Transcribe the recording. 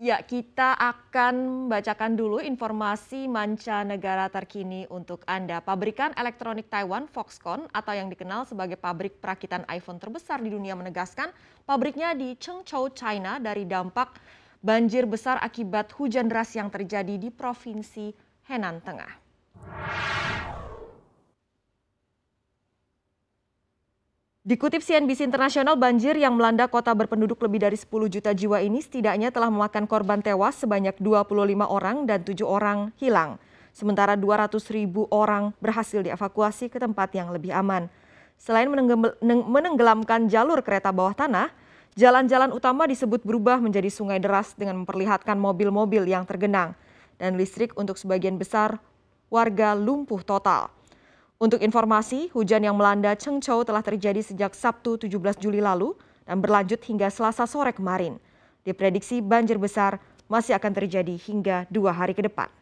Ya, kita akan bacakan dulu informasi mancanegara terkini untuk Anda. Pabrikan elektronik Taiwan Foxconn atau yang dikenal sebagai pabrik perakitan iPhone terbesar di dunia menegaskan pabriknya di Chengzhou, China dari dampak banjir besar akibat hujan deras yang terjadi di Provinsi Henan Tengah. Dikutip CNBC Internasional, banjir yang melanda kota berpenduduk lebih dari 10 juta jiwa ini setidaknya telah memakan korban tewas sebanyak 25 orang dan 7 orang hilang. Sementara 200 ribu orang berhasil dievakuasi ke tempat yang lebih aman. Selain menenggelamkan jalur kereta bawah tanah, jalan-jalan utama disebut berubah menjadi sungai deras dengan memperlihatkan mobil-mobil yang tergenang. Dan listrik untuk sebagian besar warga lumpuh total. Untuk informasi, hujan yang melanda Chengchou telah terjadi sejak Sabtu 17 Juli lalu dan berlanjut hingga Selasa sore kemarin. Diprediksi banjir besar masih akan terjadi hingga dua hari ke depan.